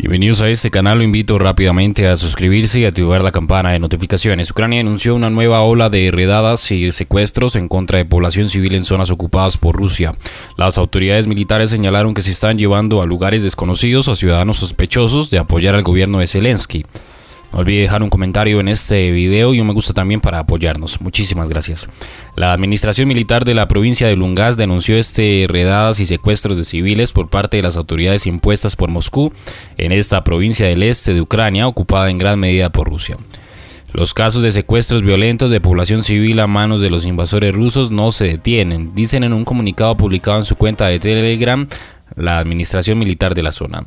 Bienvenidos a este canal, lo invito rápidamente a suscribirse y activar la campana de notificaciones. Ucrania anunció una nueva ola de redadas y secuestros en contra de población civil en zonas ocupadas por Rusia. Las autoridades militares señalaron que se están llevando a lugares desconocidos a ciudadanos sospechosos de apoyar al gobierno de Zelensky. No olvide dejar un comentario en este video y un me gusta también para apoyarnos. Muchísimas gracias. La Administración Militar de la provincia de Lungas denunció este redadas y secuestros de civiles por parte de las autoridades impuestas por Moscú en esta provincia del este de Ucrania, ocupada en gran medida por Rusia. Los casos de secuestros violentos de población civil a manos de los invasores rusos no se detienen, dicen en un comunicado publicado en su cuenta de Telegram la administración militar de la zona.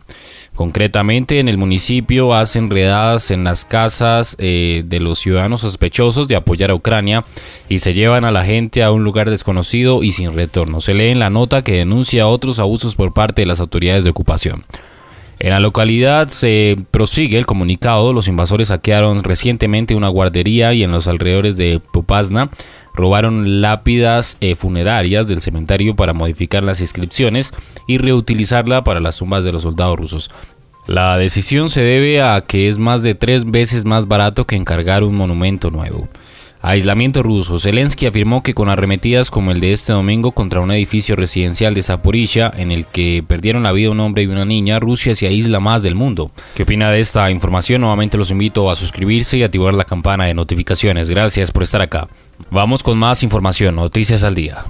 Concretamente, en el municipio hacen redadas en las casas eh, de los ciudadanos sospechosos de apoyar a Ucrania y se llevan a la gente a un lugar desconocido y sin retorno. Se lee en la nota que denuncia otros abusos por parte de las autoridades de ocupación. En la localidad se prosigue el comunicado, los invasores saquearon recientemente una guardería y en los alrededores de Popasna robaron lápidas eh, funerarias del cementerio para modificar las inscripciones y reutilizarla para las tumbas de los soldados rusos. La decisión se debe a que es más de tres veces más barato que encargar un monumento nuevo. Aislamiento ruso. Zelensky afirmó que con arremetidas como el de este domingo contra un edificio residencial de Zaporizhia, en el que perdieron la vida un hombre y una niña, Rusia se aísla más del mundo. ¿Qué opina de esta información? Nuevamente los invito a suscribirse y activar la campana de notificaciones. Gracias por estar acá. Vamos con más información, noticias al día.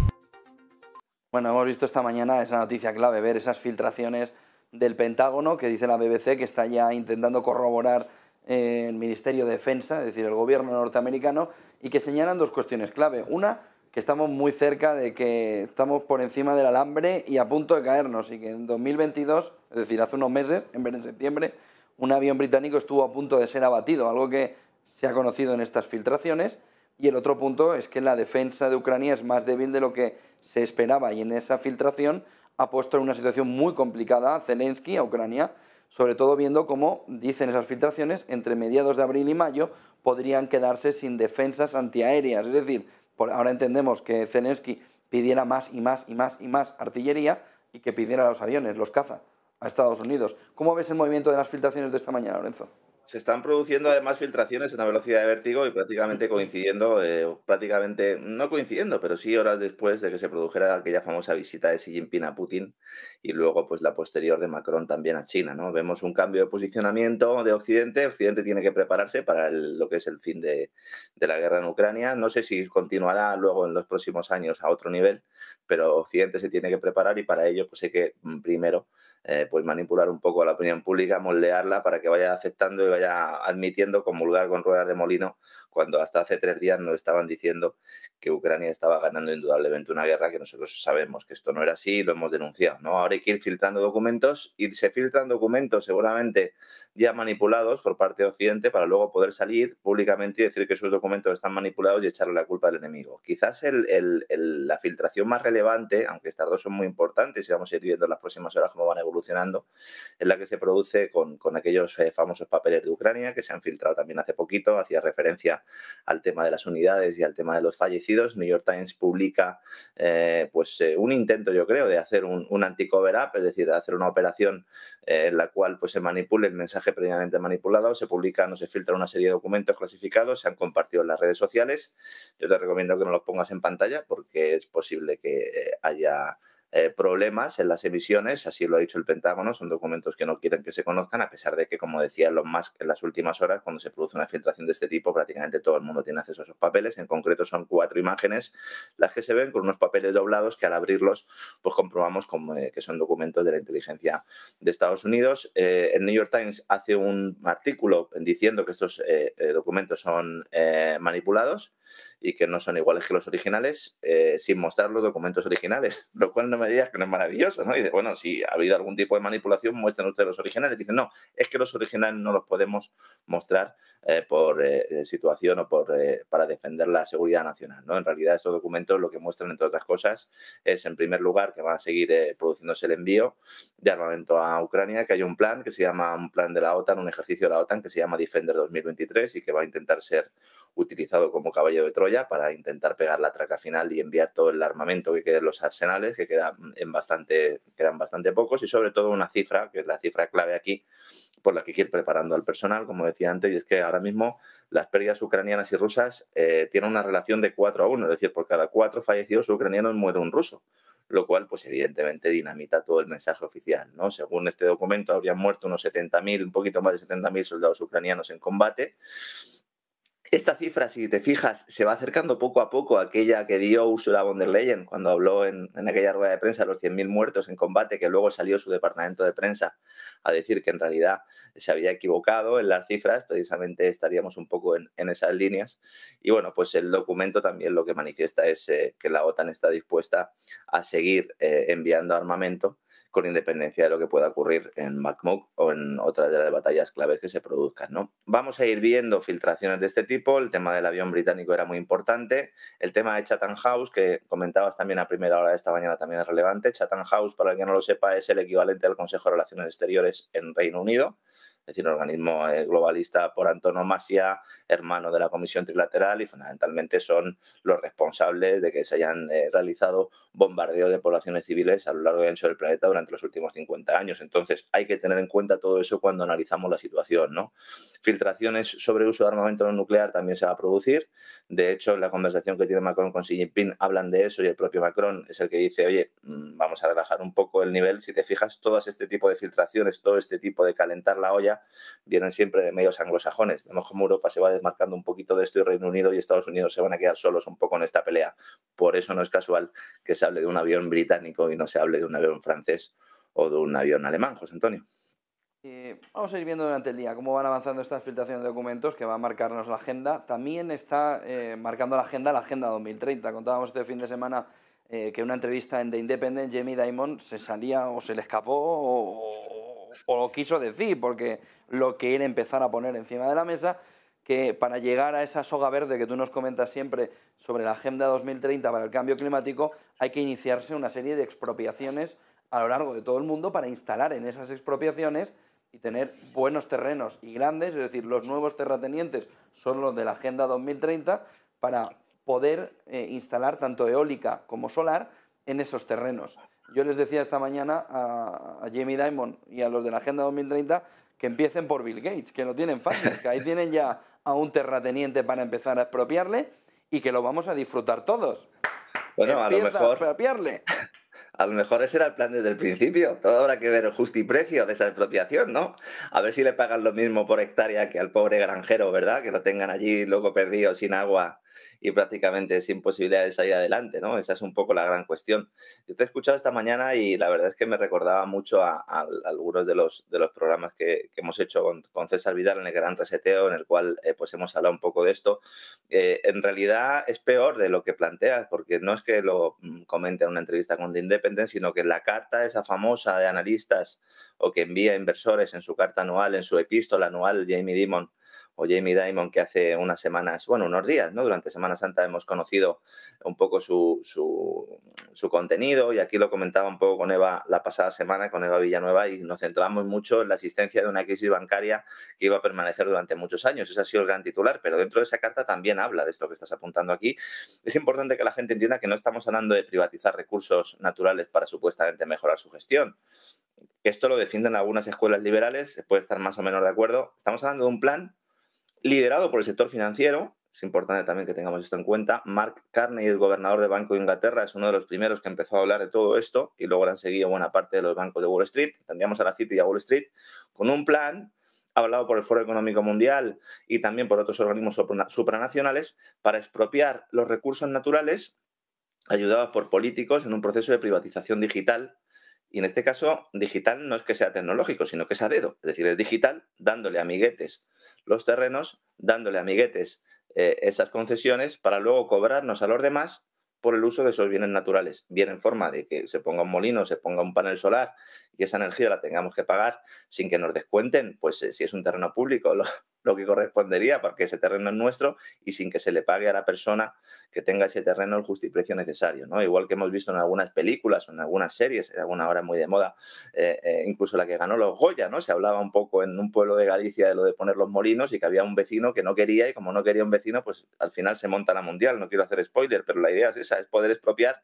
Bueno, hemos visto esta mañana esa noticia clave, ver esas filtraciones del Pentágono que dice la BBC que está ya intentando corroborar eh, el Ministerio de Defensa, es decir, el gobierno norteamericano, y que señalan dos cuestiones clave. Una, que estamos muy cerca de que estamos por encima del alambre y a punto de caernos, y que en 2022, es decir, hace unos meses, en en septiembre, un avión británico estuvo a punto de ser abatido, algo que se ha conocido en estas filtraciones. Y el otro punto es que la defensa de Ucrania es más débil de lo que se esperaba y en esa filtración ha puesto en una situación muy complicada a Zelensky, a Ucrania, sobre todo viendo cómo, dicen esas filtraciones, entre mediados de abril y mayo podrían quedarse sin defensas antiaéreas. Es decir, ahora entendemos que Zelensky pidiera más y más y más y más artillería y que pidiera los aviones, los caza, a Estados Unidos. ¿Cómo ves el movimiento de las filtraciones de esta mañana, Lorenzo? Se están produciendo además filtraciones en una velocidad de vértigo y prácticamente coincidiendo, eh, prácticamente no coincidiendo, pero sí horas después de que se produjera aquella famosa visita de Xi Jinping a Putin y luego pues la posterior de Macron también a China, ¿no? Vemos un cambio de posicionamiento de Occidente, Occidente tiene que prepararse para lo que es el fin de, la guerra en Ucrania, no sé si continuará luego en los próximos años a otro nivel, pero Occidente se tiene que preparar y para ello pues hay que mm, primero eh, pues manipular un poco a la opinión pública, moldearla para que vaya aceptando y vaya admitiendo comulgar con ruedas de molino cuando hasta hace tres días nos estaban diciendo que Ucrania estaba ganando indudablemente una guerra que nosotros sabemos que esto no era así y lo hemos denunciado. ¿no? Ahora hay que ir filtrando documentos y se filtran documentos seguramente ya manipulados por parte de Occidente para luego poder salir públicamente y decir que sus documentos están manipulados y echarle la culpa al enemigo. Quizás la filtración más relevante, aunque estas dos son muy importantes y vamos a ir viendo las próximas horas cómo van a evolucionando, es la que se produce con, aquellos eh, famosos papeles de Ucrania que se han filtrado también hace poquito, hacía referencia al tema de las unidades y al tema de los fallecidos. New York Times publica eh, pues eh, un intento, yo creo, de hacer un, un anti up, es decir, de hacer una operación en la cual pues, se manipule el mensaje previamente manipulado, se publica, no se filtra una serie de documentos clasificados, se han compartido en las redes sociales. Yo te recomiendo que no los pongas en pantalla porque es posible que haya eh, problemas en las emisiones, así lo ha dicho el Pentágono, son documentos que no quieren que se conozcan, a pesar de que, como decía Elon Musk en las últimas horas, cuando se produce una filtración de este tipo, prácticamente todo el mundo tiene acceso a esos papeles. En concreto, son cuatro imágenes las que se ven con unos papeles doblados que al abrirlos, pues comprobamos eh, que son documentos de la inteligencia de Estados Unidos. Eh, el New York Times hace un artículo diciendo que estos documentos son manipulados y que no son iguales que los originales eh, sin mostrar los documentos originales, lo cual no me digas que no es maravilloso, ¿no? Y dice, bueno, si ha habido algún tipo de manipulación, muestren ustedes los originales. Dicen, no, es que los originales no los podemos mostrar eh, por eh, situación o por, para defender la seguridad nacional, ¿no? En realidad estos documentos lo que muestran, entre otras cosas, es en primer lugar que va a seguir produciéndose el envío de armamento a Ucrania, que hay un plan que se llama un plan de la OTAN, un ejercicio de la OTAN que se llama Defender 2023 y que va a intentar ser utilizado como caballo de Troya para intentar pegar la traca final y enviar todo el armamento que quede en los arsenales, que quedan, en bastante, quedan bastante pocos, y sobre todo una cifra, que es la cifra clave aquí, por la que hay ir preparando al personal, como decía antes, y es que ahora mismo las pérdidas ucranianas y rusas eh, tienen una relación de 4 a 1, es decir, por cada 4 fallecidos ucranianos muere un ruso lo cual, pues evidentemente, dinamita todo el mensaje oficial. ¿no? Según este documento, habrían muerto unos 70.000, un poquito más de 70.000 soldados ucranianos en combate esta cifra, si te fijas, se va acercando poco a poco a aquella que dio Ursula von der Leyen cuando habló en, aquella rueda de prensa de los 100.000 muertos en combate, que luego salió su departamento de prensa a decir que en realidad se había equivocado en las cifras, precisamente estaríamos un poco en, esas líneas. Y bueno, pues el documento también lo que manifiesta es eh, que la OTAN está dispuesta a seguir eh, enviando armamento con independencia de lo que pueda ocurrir en MacMook o en otras de las batallas claves que se produzcan. ¿no? Vamos a ir viendo filtraciones de este tipo, el tema del avión británico era muy importante, el tema de Chatham House, que comentabas también a primera hora de esta mañana, también es relevante. Chatham House, para el que no lo sepa, es el equivalente al Consejo de Relaciones Exteriores en Reino Unido es decir, organismo eh, globalista por antonomasia, hermano de la Comisión Trilateral y fundamentalmente son los responsables de que se hayan eh, realizado bombardeos de poblaciones civiles a lo largo y ancho del planeta durante los últimos 50 años. Entonces, hay que tener en cuenta todo eso cuando analizamos la situación. ¿no? Filtraciones sobre uso de armamento nuclear también se va a producir. De hecho, en la conversación que tiene Macron con Xi Jinping hablan de eso y el propio Macron es el que dice, oye, mm, vamos a relajar un poco el nivel. Si te fijas, todo este tipo de filtraciones, todo este tipo de calentar la olla, vienen siempre de medios anglosajones. Vemos mejor Europa se va desmarcando un poquito de esto y Reino Unido y Estados Unidos se van a quedar solos un poco en esta pelea. Por eso no es casual que se hable de un avión británico y no se hable de un avión francés o de un avión alemán, José Antonio. Eh, vamos a ir viendo durante el día cómo van avanzando esta filtración de documentos que va a marcarnos la agenda. También está eh, marcando la agenda la Agenda 2030. Contábamos este fin de semana eh, que una entrevista en The Independent, Jamie Dimon se salía o se le escapó o, o lo quiso decir, porque lo que era empezar a poner encima de la mesa, que para llegar a esa soga verde que tú nos comentas siempre sobre la Agenda 2030 para el cambio climático, hay que iniciarse una serie de expropiaciones a lo largo de todo el mundo para instalar en esas expropiaciones y tener buenos terrenos y grandes, es decir, los nuevos terratenientes son los de la Agenda 2030 para poder eh, instalar tanto eólica como solar en esos terrenos. Yo les decía esta mañana a, Jamie Dimon y a los de la Agenda 2030 que empiecen por Bill Gates, que lo tienen fácil, que ahí tienen ya a un terrateniente para empezar a expropiarle y que lo vamos a disfrutar todos. Bueno, a lo mejor. A A lo mejor ese era el plan desde el principio. Todo habrá que ver el justo y precio de esa expropiación, ¿no? A ver si le pagan lo mismo por hectárea que al pobre granjero, ¿verdad? Que lo tengan allí luego perdido sin agua y prácticamente sin posibilidades de salir adelante, ¿no? Esa es un poco la gran cuestión. Yo te he escuchado esta mañana y la verdad es que me recordaba mucho a, algunos de los, programas que, hemos hecho con, César Vidal en el Gran Reseteo, en el cual eh, pues hemos hablado un poco de esto. Eh, en realidad es peor de lo que planteas, porque no es que lo mm, comente en una entrevista con The Independent, sino que la carta esa famosa de analistas o que envía inversores en su carta anual, en su epístola anual, Jamie Dimon, o Jamie Dimon, que hace unas semanas, bueno, unos días, ¿no? Durante Semana Santa hemos conocido un poco su, su, su contenido y aquí lo comentaba un poco con Eva la pasada semana, con Eva Villanueva, y nos centramos mucho en la existencia de una crisis bancaria que iba a permanecer durante muchos años. Ese ha sido el gran titular, pero dentro de esa carta también habla de esto que estás apuntando aquí. Es importante que la gente entienda que no estamos hablando de privatizar recursos naturales para supuestamente mejorar su gestión. Esto lo defienden algunas escuelas liberales, se puede estar más o menos de acuerdo. Estamos hablando de un plan liderado por el sector financiero. Es importante también que tengamos esto en cuenta. Mark Carney, el gobernador del Banco de Inglaterra, es uno de los primeros que empezó a hablar de todo esto y luego le han seguido buena parte de los bancos de Wall Street. Tendríamos a la City y a Wall Street con un plan hablado por el Foro Económico Mundial y también por otros organismos supranacionales para expropiar los recursos naturales ayudados por políticos en un proceso de privatización digital y en este caso, digital no es que sea tecnológico, sino que es a dedo. Es decir, es digital dándole amiguetes los terrenos, dándole a amiguetes eh, esas concesiones para luego cobrarnos a los demás por el uso de esos bienes naturales, bien en forma de que se ponga un molino, se ponga un panel solar y esa energía la tengamos que pagar sin que nos descuenten, pues eh, si es un terreno público, lo, que correspondería, porque ese terreno es nuestro y sin que se le pague a la persona que tenga ese terreno el justo precio necesario. ¿no? Igual que hemos visto en algunas películas o en algunas series, en alguna hora muy de moda, eh, eh, incluso la que ganó los Goya, ¿no? se hablaba un poco en un pueblo de Galicia de lo de poner los molinos y que había un vecino que no quería y como no quería un vecino, pues al final se monta la mundial. No quiero hacer spoiler, pero la idea es esa, es poder expropiar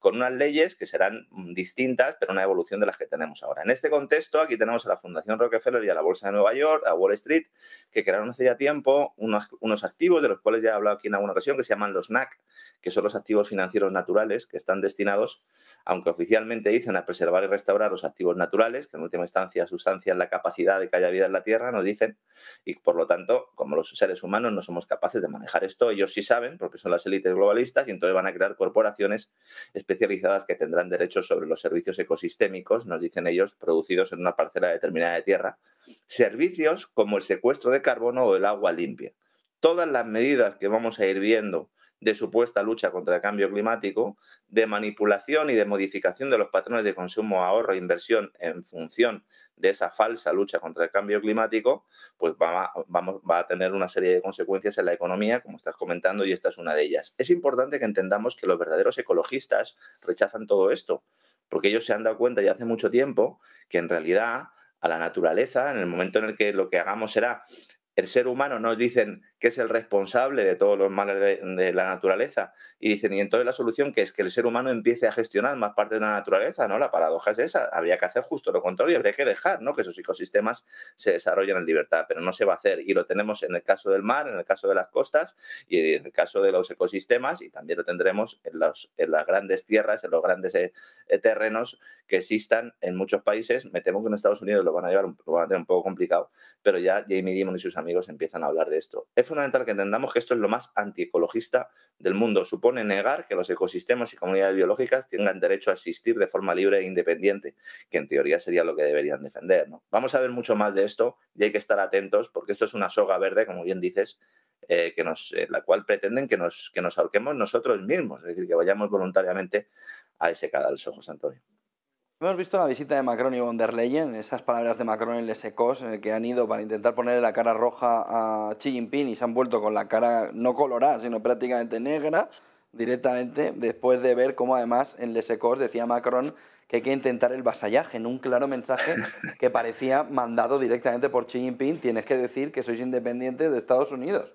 con unas leyes que serán mm, distintas, pero una evolución de las que tenemos ahora. En este contexto, aquí tenemos a la Fundación Rockefeller y a la Bolsa de Nueva York, a Wall Street, que crearon hace ya tiempo unos, activos de los cuales ya he hablado aquí en alguna ocasión, que se llaman los NAC, que son los activos financieros naturales que están destinados, aunque oficialmente dicen a preservar y restaurar los activos naturales, que en última instancia sustancian la capacidad de que haya vida en la Tierra, nos dicen, y por lo tanto, como los seres humanos no somos capaces de manejar esto, ellos sí saben, porque son las élites globalistas, y entonces van a crear corporaciones especializadas que tendrán derechos sobre los servicios ecosistémicos, nos dicen ellos, producidos en una parcela determinada de tierra, servicios como el secuestro de carbono o el agua limpia. Todas las medidas que vamos a ir viendo de supuesta lucha contra el cambio climático, de manipulación y de modificación de los patrones de consumo, ahorro e inversión en función de esa falsa lucha contra el cambio climático, pues va a, vamos, va a tener una serie de consecuencias en la economía, como estás comentando, y esta es una de ellas. Es importante que entendamos que los verdaderos ecologistas rechazan todo esto, porque ellos se han dado cuenta ya hace mucho tiempo que en realidad a la naturaleza, en el momento en el que lo que hagamos será el ser humano, nos dicen que es el responsable de todos los males de, la naturaleza. Y dicen, y entonces la solución que es que el ser humano empiece a gestionar más parte de la naturaleza, ¿no? La paradoja es esa, habría que hacer justo lo contrario, habría que dejar, ¿no? Que esos ecosistemas se desarrollen en libertad, pero no se va a hacer. Y lo tenemos en el caso del mar, en el caso de las costas y en el caso de los ecosistemas, y también lo tendremos en, en las grandes tierras, en los grandes eh, eh, terrenos que existan en muchos países. Me temo que en Estados Unidos lo van a llevar un, tener un poco complicado, pero ya Jamie Dimon y sus amigos empiezan a hablar de esto fundamental que entendamos que esto es lo más antiecologista del mundo. Supone negar que los ecosistemas y comunidades biológicas tengan derecho a existir de forma libre e independiente, que en teoría sería lo que deberían defender. Vamos a ver mucho más de esto y hay que estar atentos porque esto es una soga verde, como bien dices, eh, que eh, la cual pretenden que nos, que nos ahorquemos nosotros mismos, es decir, que vayamos voluntariamente a ese cadalso, José Antonio. Hemos visto la visita de Macron y von der Leyen, esas palabras de Macron en Les Ecos, en que han ido para intentar ponerle la cara roja a Xi Jinping y se han vuelto con la cara no colorada, sino prácticamente negra, directamente, después de ver cómo además en Les Ecos decía Macron que hay que intentar el vasallaje, en un claro mensaje que parecía mandado directamente por Xi Jinping, tienes que decir que sois independientes de Estados Unidos.